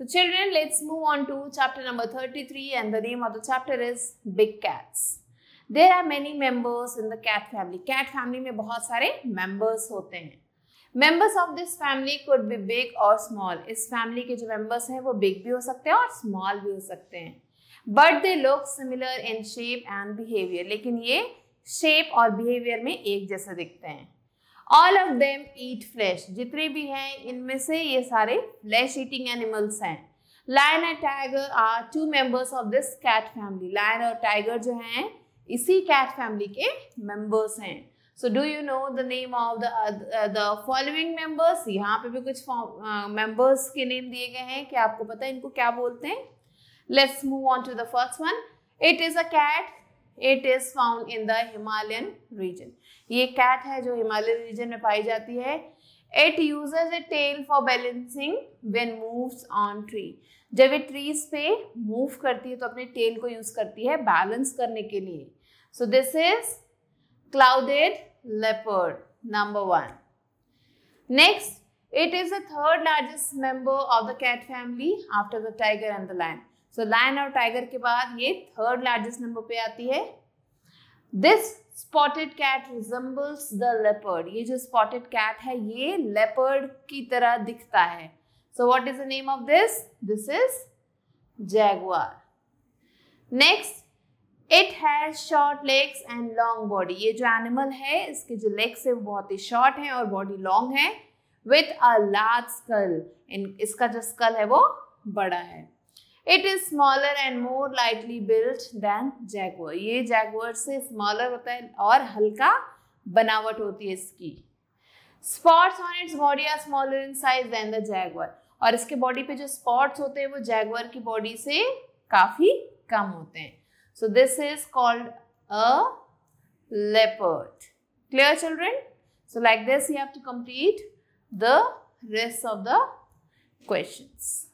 So children, let's move on to chapter number 33 and the name of the chapter is Big Cats. There are many members in the cat family. Cat family में बहुत सारे members होते हैं Members of this family could be big or small. इस family के जो members हैं वो बिग भी हो सकते हैं और स्मॉल भी हो सकते हैं but they look similar in shape and behaviour लेकिन ये शेप और बिहेवियर में एक जैसे दिखते हैं all of them eat flesh जितने भी हैं इनमें से ये सारे फ्लैश ईटिंग एनिमल्स हैं lion and tiger are two members of this cat family lion और टाइगर जो हैं इसी कैट फैमिली के मेंबर्स हैं so do you know the name of the the following members यहाँ पे भी कुछ मेंबर्स uh, के नेम दिए गए हैं कि आपको पता है इनको क्या बोलते हैं let's move on to the first one it is a cat it is found in the Himalayan region ये कैट है जो हिमालय रीजन में पाई जाती है it use a tail for balancing when move on tree जब ये ट्रीज पे मूव करती है तो अपने टेल को यूज करती है बैलेंस करने के लिए so this is clouded leopard number one next it is the third largest member of the cat family after the tiger and the land so lion और टाइगर के बाद ये थर्ड लार्जेस्ट नंबर पे आती है this spotted cat resembles the leopard ये जो spotted cat है ये लेपर्ड की तरह दिखता है so what is the name of this this is jaguar next it has short legs and long body ये जो एनिमल है इसके जो लेग्स है वो बहुत ही शॉर्ट है और बॉडी लॉन्ग है विथ अ लार्ज स्कल इसका जो स्कल है वो बड़ा है it is smaller and more lightly built than jaguar ये जैगुअर से स्मॉलर होता है और हल्का बनावट होती है इसकी spots on its body are smaller in size than the jaguar और इसके बॉडी पे जो स्पॉट्स होते हैं वो जैगुअर की बॉडी से काफी कम होते हैं so this is called a leopard clear children so like this you have to complete the rest of the questions